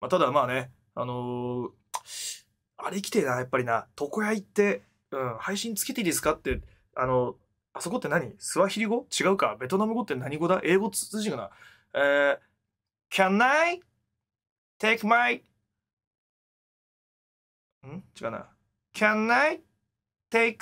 まあ、ただまあね、あのー、あれ行きてえな、やっぱりな、床屋行って、うん、配信つけていいですかって、あの、あそこって何スワヒリ語違うかベトナム語って何語だ英語通じるかなえー、Can I take my ん違うな。Can I take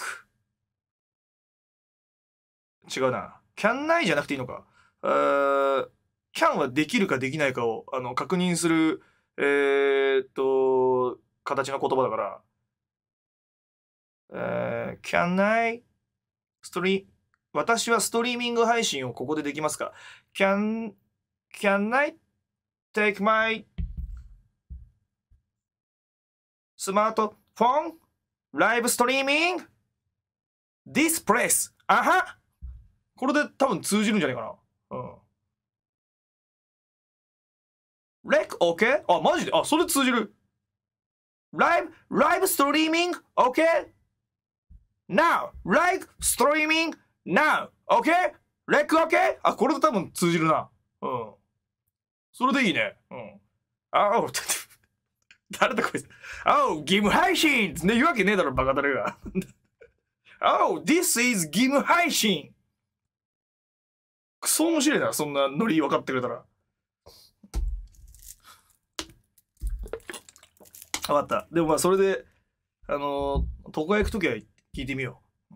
違うな。Can I じゃなくていいのか。えー、can はできるかできないかをあの確認するえー、っと、形の言葉だから、えー、can I ストリ私はストリーミング配信をここでできますか ?can, can I take my スマートフォンライブストリーミング ?this place! あはこれで多分通じるんじゃないかな。うん。レックオケーあ、マジであ、それ通じる。ライブ、ライブストリーミングオケー Now! Live streaming now! ケーレックオケーあ、これで多分通じるな。うん。それでいいね。うん。あ、お、誰だこいつ。あ、お、義務配信ね、言うわけねえだろ、バカだれが。あ、お、this is 義務配信クソ面白いな、そんなノリ分かってくれたら。分かったでもまあそれであの床屋行く時は聞いてみよう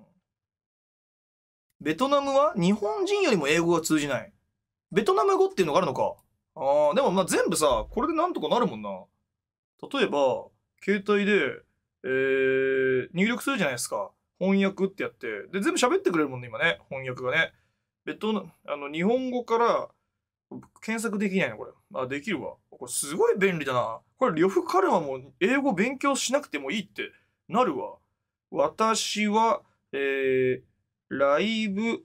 ベトナムは日本人よりも英語が通じないベトナム語っていうのがあるのかあでもまあ全部さこれでなんとかなるもんな例えば携帯で、えー、入力するじゃないですか翻訳ってやってで全部喋ってくれるもんね今ね翻訳がねベトナムあの日本語から検索できないのこれあできるわこれすごい便利だな。これ、呂布カルマも英語勉強しなくてもいいってなるわ。私は、えー、ライブ、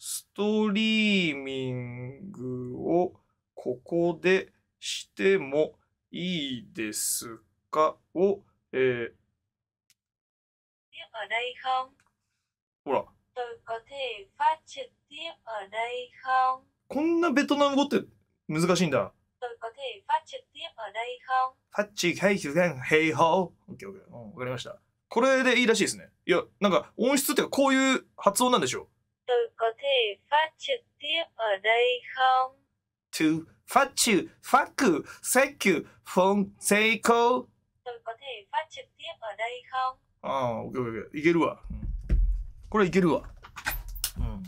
ストリーミングをここでしてもいいですかを、えー、ở đ こんなベトナム語って難しいんだ。わかりました。これでいいらしいですね。いや、なんか音質ってかこういう発音なんでしょう。ああ、オッケーオッケー。いけるわ。これいけるわ。うん。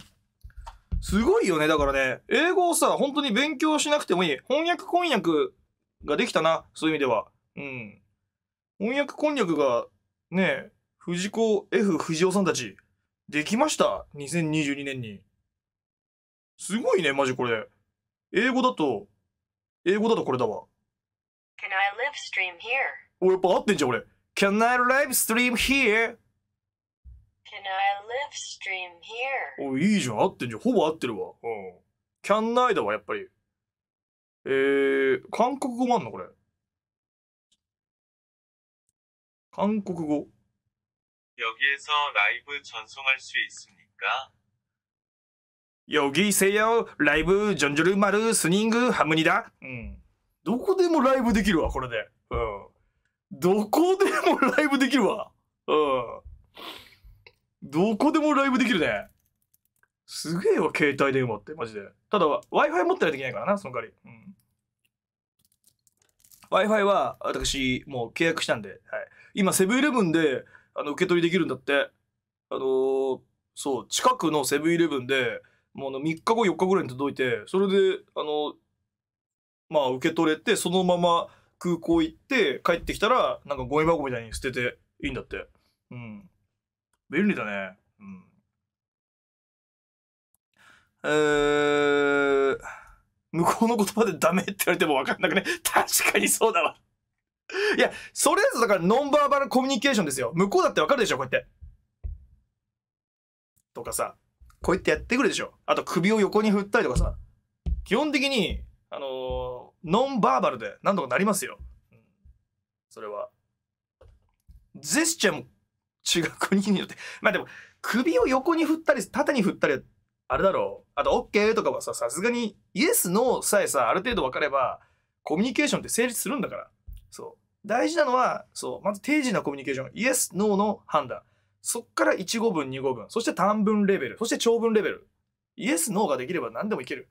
すごいよね。だからね、英語をさ、本当に勉強しなくてもいい。翻訳翻訳ができたな。そういう意味では。うん。翻訳翻訳が、ね、藤子 F 藤尾さんたち、できました。2022年に。すごいね、マジこれ。英語だと、英語だとこれだわ。Can I live stream here? やっぱ合ってんじゃん、俺。Can I live stream here? c a おいいじゃん、合ってんじゃん、ほぼ合ってるわ。うん。キャンナイだわ、やっぱり。えー、韓国語もあんのこれ。韓国語。여기せよ、ライブ、ジョンジョルマル、スニング、ハムニ전うん。どこでもライブできるわこれでうんどこでもライブできるわうんどこでもライブできるね。すげえわ、携帯電話って、マジで。ただ、Wi-Fi 持ってないといけないからな、その代わり。うん、Wi-Fi は、私、もう契約したんで、はい、今、セブンイレブンであの受け取りできるんだって。あのー、そう、近くのセブンイレブンで、もう3日後、4日ぐらいに届いて、それで、あの、まあ、受け取れて、そのまま空港行って、帰ってきたら、なんかゴミ箱みたいに捨てていいんだって。うん。便利だね。うん。えー、向こうの言葉でダメって言われても分かんなくね。確かにそうだわ。いや、それぞれだからノンバーバルコミュニケーションですよ。向こうだって分かるでしょ、こうやって。とかさ、こうやってやってくるでしょ。あと首を横に振ったりとかさ。基本的に、あのー、ノンバーバルで何とかなりますよ。うん、それは。ジェスチャーも校う国によって。まあでも、首を横に振ったり、縦に振ったり、あれだろう。あと、OK とかはさ、さすがに、イエス、ノーさえさ、ある程度分かれば、コミュニケーションって成立するんだから。そう。大事なのは、そう、まず定時なコミュニケーション。イエス、ノーの判断。そっから1語文、2語文、そして短文レベル、そして長文レベル。イエス、ノーができれば何でもいける。